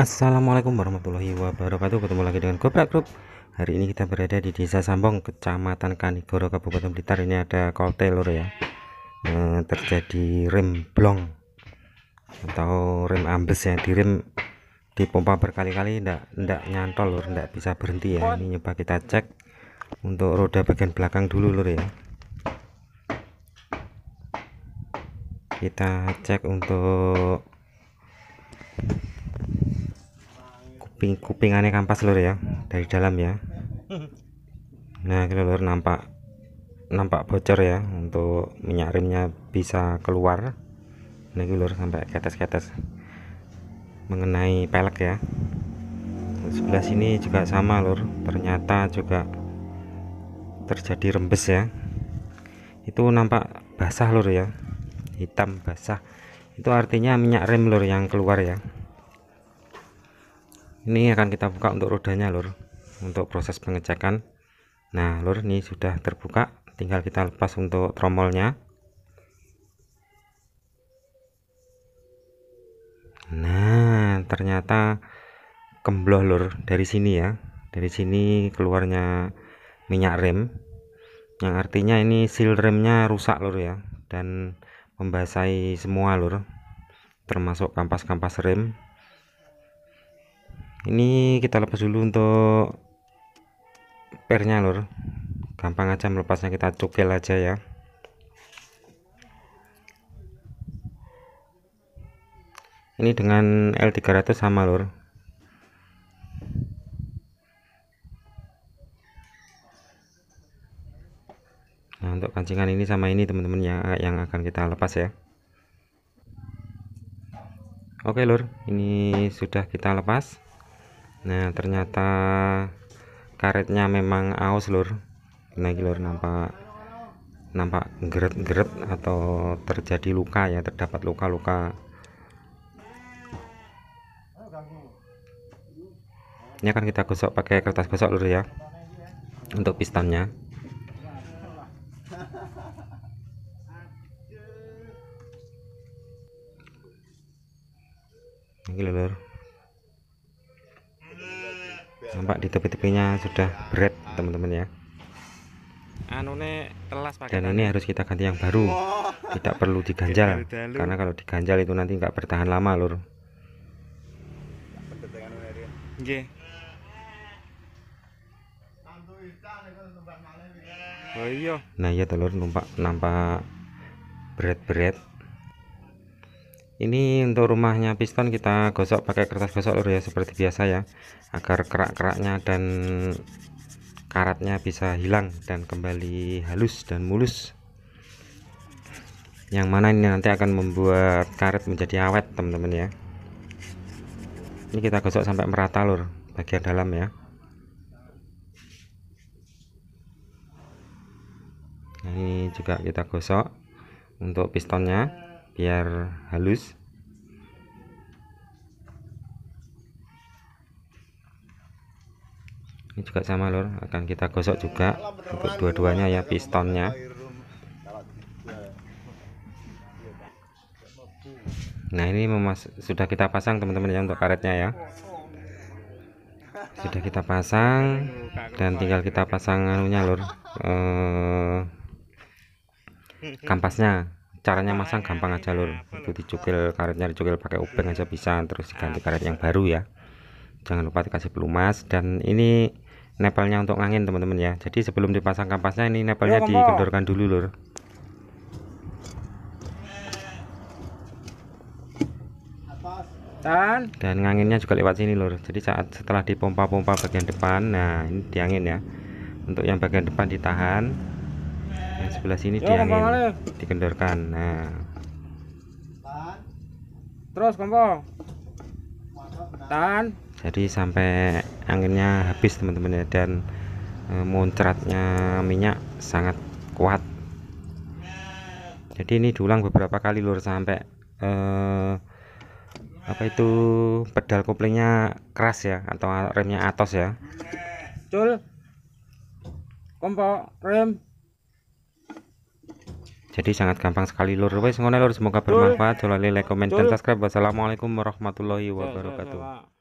Assalamualaikum warahmatullahi wabarakatuh ketemu lagi dengan Gobrak Group hari ini kita berada di desa Sambong kecamatan Kanigoro Kabupaten Blitar ini ada kol telur ya e, terjadi rem blong atau rem ambles ya di rem dipompa berkali-kali ndak ndak nyantol lur ndak bisa berhenti ya ini nyoba kita cek untuk roda bagian belakang dulu lur ya kita cek untuk kuping kupingannya kampas lur ya dari dalam ya nah kita lur nampak nampak bocor ya untuk minyak remnya bisa keluar nah sampai lur sampai ketes-ketes mengenai pelek ya sebelah sini juga sama lur ternyata juga terjadi rembes ya itu nampak basah lur ya hitam basah itu artinya minyak rem lur yang keluar ya ini akan kita buka untuk rodanya lur untuk proses pengecekan nah lur ini sudah terbuka tinggal kita lepas untuk tromolnya nah ternyata kembloh lur dari sini ya dari sini keluarnya minyak rem yang artinya ini seal remnya rusak lur ya dan membasahi semua lur termasuk kampas-kampas rem ini kita lepas dulu untuk pernya lor gampang aja melepasnya kita cukil aja ya ini dengan L300 sama lor nah untuk kancingan ini sama ini teman-teman yang, yang akan kita lepas ya oke lor ini sudah kita lepas nah ternyata karetnya memang aus lur nah ini lur nampak nampak geret-geret atau terjadi luka ya terdapat luka-luka ini akan kita gosok pakai kertas gosok lur ya untuk pistonnya ini lur nampak di tepi-tepinya sudah berat teman-teman ya anu dan ini harus kita ganti yang baru tidak perlu diganjal karena kalau diganjal itu nanti nggak bertahan lama lur oh, iya. nah iya telur numpak nampak berat-berat ini untuk rumahnya piston kita gosok pakai kertas gosok lur ya seperti biasa ya agar kerak-keraknya dan karatnya bisa hilang dan kembali halus dan mulus yang mana ini nanti akan membuat karet menjadi awet teman-teman ya ini kita gosok sampai merata lur bagian dalam ya nah, ini juga kita gosok untuk pistonnya biar halus ini juga sama lor akan kita gosok juga untuk dua-duanya ya pistonnya nah ini memas sudah kita pasang teman-teman ya untuk karetnya ya sudah kita pasang dan tinggal kita pasang anunya lor eh, kampasnya caranya masang gampang aja lur itu dicukil karetnya dicukil pakai obeng aja bisa terus diganti karet yang baru ya jangan lupa dikasih pelumas dan ini nepelnya untuk angin teman-teman ya jadi sebelum dipasang kampasnya ini nepelnya iya, dikendorkan dulu lur dan dan anginnya juga lewat sini lur jadi saat setelah dipompa-pompa bagian depan nah ini diangin ya untuk yang bagian depan ditahan yang sebelah sini Yo, diangin dikendorkan nah terus kompong tahan jadi sampai anginnya habis teman-teman ya dan e, muncratnya minyak sangat kuat jadi ini diulang beberapa kali lur sampai e, apa itu pedal koplingnya keras ya atau remnya atos ya cul kompo rem jadi sangat gampang sekali lur wes ngono lur semoga bermanfaat lupa like comment dan subscribe wassalamualaikum warahmatullahi wabarakatuh